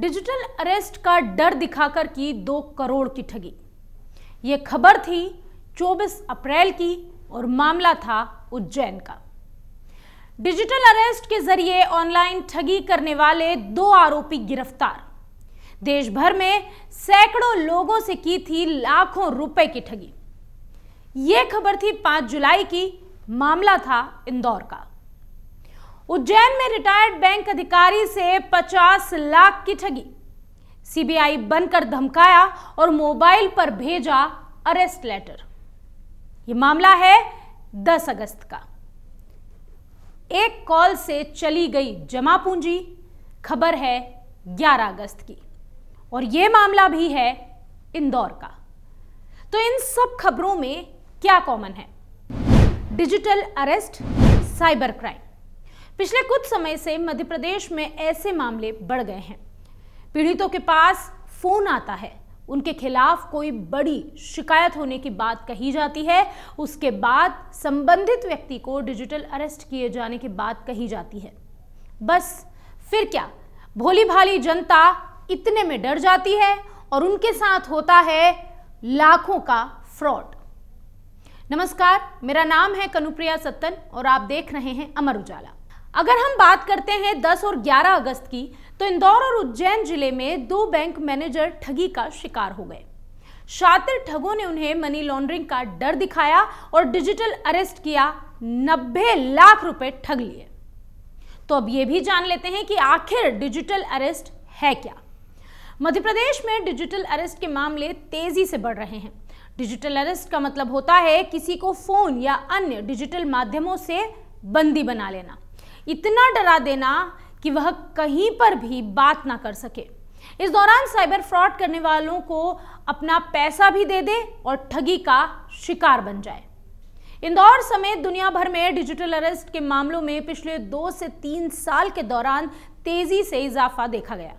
digital arrest का डर दिखाकर की दो करोड़ की ठगी ये खबर थी 24 अप्रैल की और मामला था उज्जैन का डिजिटल अरेस्ट के जरिए ऑनलाइन ठगी करने वाले दो आरोपी गिरफ्तार देश भर में सैकड़ों लोगों से की थी लाखों रुपए की ठगी ये खबर थी 5 जुलाई की मामला था इंदौर का उज्जैन में रिटायर्ड बैंक अधिकारी से 50 लाख की ठगी सीबीआई बनकर धमकाया और मोबाइल पर भेजा अरेस्ट लेटर यह मामला है 10 अगस्त का एक कॉल से चली गई जमा पूंजी खबर है 11 अगस्त की और यह मामला भी है इंदौर का तो इन सब खबरों में क्या कॉमन है डिजिटल अरेस्ट साइबर क्राइम पिछले कुछ समय से मध्य प्रदेश में ऐसे मामले बढ़ गए हैं पीड़ितों के पास फोन आता है उनके खिलाफ कोई बड़ी शिकायत होने की बात कही जाती है उसके बाद संबंधित व्यक्ति को डिजिटल अरेस्ट किए जाने की बात कही जाती है बस फिर क्या भोली भाली जनता इतने में डर जाती है और उनके साथ होता है लाखों का फ्रॉड नमस्कार मेरा नाम है कनुप्रिया सत्तन और आप देख रहे हैं अमर उजाला अगर हम बात करते हैं 10 और 11 अगस्त की तो इंदौर और उज्जैन जिले में दो बैंक मैनेजर ठगी का शिकार हो गए शातिर ठगों ने उन्हें मनी लॉन्ड्रिंग का डर दिखाया और डिजिटल अरेस्ट किया 90 लाख रुपए ठग लिए तो अब ये भी जान लेते हैं कि आखिर डिजिटल अरेस्ट है क्या मध्य प्रदेश में डिजिटल अरेस्ट के मामले तेजी से बढ़ रहे हैं डिजिटल अरेस्ट का मतलब होता है किसी को फोन या अन्य डिजिटल माध्यमों से बंदी बना लेना इतना डरा देना कि वह कहीं पर भी बात ना कर सके इस दौरान साइबर फ्रॉड करने वालों को अपना पैसा भी दे दे और ठगी का शिकार बन जाए इंदौर समेत दुनिया भर में डिजिटल अरेस्ट के मामलों में पिछले दो से तीन साल के दौरान तेजी से इजाफा देखा गया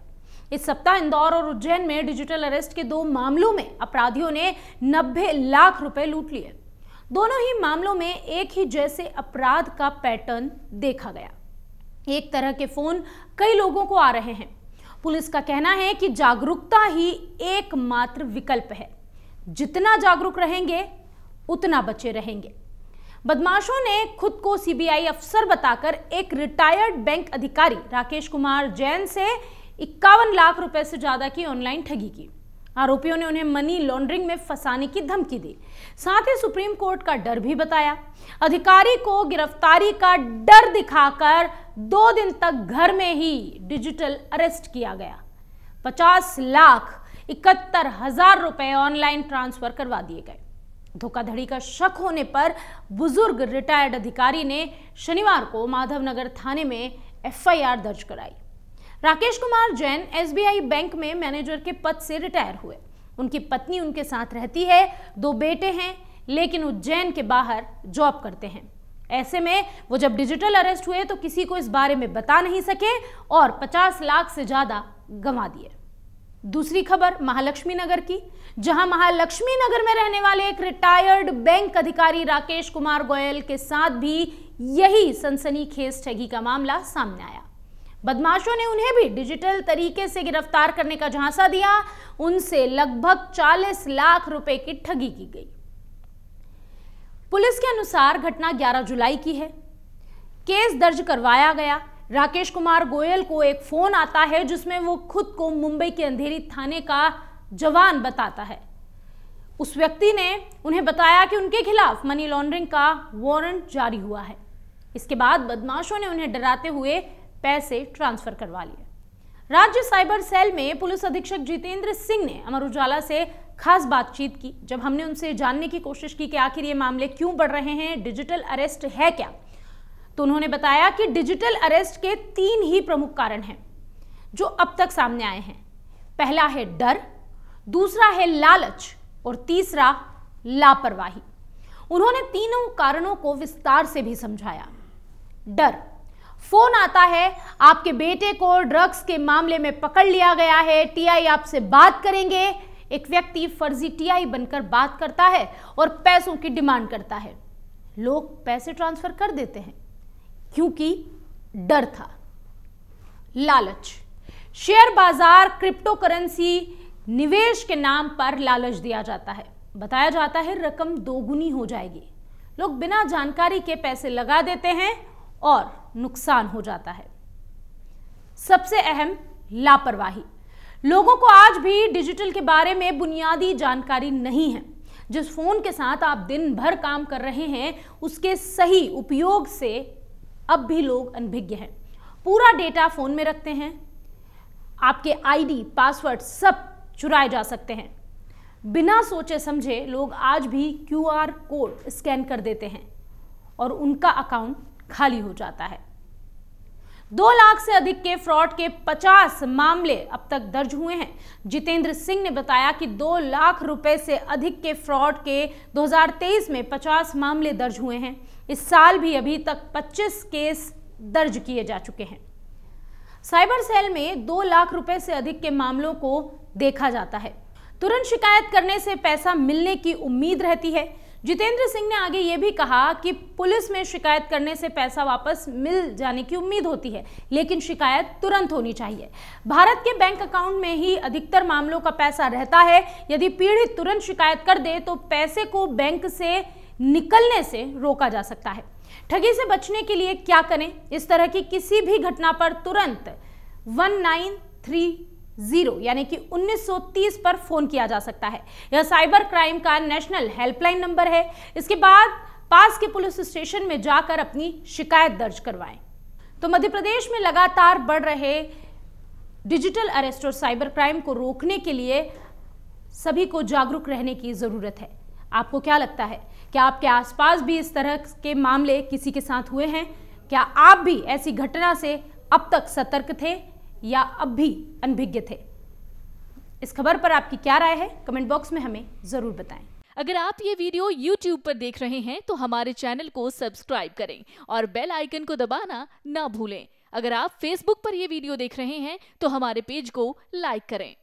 इस सप्ताह इंदौर और उज्जैन में डिजिटल अरेस्ट के दो मामलों में अपराधियों ने नब्बे लाख रुपए लूट लिए दोनों ही मामलों में एक ही जैसे अपराध का पैटर्न देखा गया एक तरह के फोन कई लोगों को आ रहे हैं पुलिस का कहना है कि जागरूकता ही एकमात्र विकल्प है जितना जागरूक रहेंगे उतना बचे रहेंगे बदमाशों ने खुद को सीबीआई अफसर बताकर एक रिटायर्ड बैंक अधिकारी राकेश कुमार जैन से इक्यावन लाख रुपए से ज्यादा की ऑनलाइन ठगी की आरोपियों ने उन्हें मनी लॉन्ड्रिंग में फंसाने की धमकी दी साथ ही सुप्रीम कोर्ट का डर भी बताया अधिकारी को गिरफ्तारी का डर दिखाकर दो दिन तक घर में ही डिजिटल अरेस्ट किया गया पचास लाख इकहत्तर हजार रुपए ऑनलाइन ट्रांसफर करवा दिए गए धोखाधड़ी का शक होने पर बुजुर्ग रिटायर्ड अधिकारी ने शनिवार को माधवनगर थाने में एफ दर्ज कराई राकेश कुमार जैन एसबीआई बैंक में मैनेजर के पद से रिटायर हुए उनकी पत्नी उनके साथ रहती है दो बेटे हैं लेकिन उज्जैन के बाहर जॉब करते हैं ऐसे में वो जब डिजिटल अरेस्ट हुए तो किसी को इस बारे में बता नहीं सके और 50 लाख से ज़्यादा गंवा दिए दूसरी खबर महालक्ष्मी नगर की जहां महालक्ष्मी नगर में रहने वाले एक रिटायर्ड बैंक अधिकारी राकेश कुमार गोयल के साथ भी यही सनसनीखेज ठगी का मामला सामने आया बदमाशों ने उन्हें भी डिजिटल तरीके से गिरफ्तार करने का झांसा दिया उनसे लगभग 40 लाख रुपए की ठगी की गई पुलिस के अनुसार घटना 11 जुलाई की है केस दर्ज करवाया गया राकेश कुमार गोयल को एक फोन आता है जिसमें वो खुद को मुंबई के अंधेरी थाने का जवान बताता है उस व्यक्ति ने उन्हें बताया कि उनके खिलाफ मनी लॉन्ड्रिंग का वारंट जारी हुआ है इसके बाद बदमाशों ने उन्हें डराते हुए पैसे ट्रांसफर करवा लिए राज्य साइबर सेल में पुलिस अधीक्षक जितेंद्र सिंह ने अमर उजाला से खास बातचीत की जब हमने उनसे जानने की कोशिश की कि आखिर ये मामले क्यों बढ़ रहे हैं डिजिटल अरेस्ट है क्या तो उन्होंने बताया कि डिजिटल अरेस्ट के तीन ही प्रमुख कारण हैं जो अब तक सामने आए हैं पहला है डर दूसरा है लालच और तीसरा लापरवाही उन्होंने तीनों कारणों को विस्तार से भी समझाया डर फोन आता है आपके बेटे को ड्रग्स के मामले में पकड़ लिया गया है टीआई आपसे बात करेंगे एक व्यक्ति फर्जी टीआई बनकर बात करता है और पैसों की डिमांड करता है लोग पैसे ट्रांसफर कर देते हैं क्योंकि डर था लालच शेयर बाजार क्रिप्टो करेंसी निवेश के नाम पर लालच दिया जाता है बताया जाता है रकम दोगुनी हो जाएगी लोग बिना जानकारी के पैसे लगा देते हैं और नुकसान हो जाता है सबसे अहम लापरवाही लोगों को आज भी डिजिटल के बारे में बुनियादी जानकारी नहीं है जिस फ़ोन के साथ आप दिन भर काम कर रहे हैं उसके सही उपयोग से अब भी लोग अनभिज्ञ हैं पूरा डेटा फ़ोन में रखते हैं आपके आईडी, पासवर्ड सब चुराए जा सकते हैं बिना सोचे समझे लोग आज भी क्यूआर कोड स्कैन कर देते हैं और उनका अकाउंट खाली हो जाता है दो लाख से अधिक के फ्रॉड के 50 मामले अब तक दर्ज हुए हैं जितेंद्र सिंह ने बताया कि दो लाख रुपए से अधिक के फ्रॉड के 2023 में 50 मामले दर्ज हुए हैं इस साल भी अभी तक 25 केस दर्ज किए जा चुके हैं साइबर सेल में दो लाख रुपए से अधिक के मामलों को देखा जाता है तुरंत शिकायत करने से पैसा मिलने की उम्मीद रहती है जितेंद्र सिंह ने आगे ये भी कहा कि पुलिस में शिकायत करने से पैसा वापस मिल जाने की उम्मीद होती है लेकिन शिकायत तुरंत होनी चाहिए भारत के बैंक अकाउंट में ही अधिकतर मामलों का पैसा रहता है यदि पीड़ित तुरंत शिकायत कर दे तो पैसे को बैंक से निकलने से रोका जा सकता है ठगी से बचने के लिए क्या करें इस तरह की किसी भी घटना पर तुरंत वन नाइन थ्री जीरो यानी कि 1930 पर फ़ोन किया जा सकता है यह साइबर क्राइम का नेशनल हेल्पलाइन नंबर है इसके बाद पास के पुलिस स्टेशन में जाकर अपनी शिकायत दर्ज करवाएं तो मध्य प्रदेश में लगातार बढ़ रहे डिजिटल अरेस्ट और साइबर क्राइम को रोकने के लिए सभी को जागरूक रहने की ज़रूरत है आपको क्या लगता है क्या आपके आसपास भी इस तरह के मामले किसी के साथ हुए हैं क्या आप भी ऐसी घटना से अब तक सतर्क थे या अब भी अनभिज्ञ थे इस खबर पर आपकी क्या राय है कमेंट बॉक्स में हमें ज़रूर बताएं अगर आप ये वीडियो YouTube पर देख रहे हैं तो हमारे चैनल को सब्सक्राइब करें और बेल आइकन को दबाना ना भूलें अगर आप Facebook पर यह वीडियो देख रहे हैं तो हमारे पेज को लाइक करें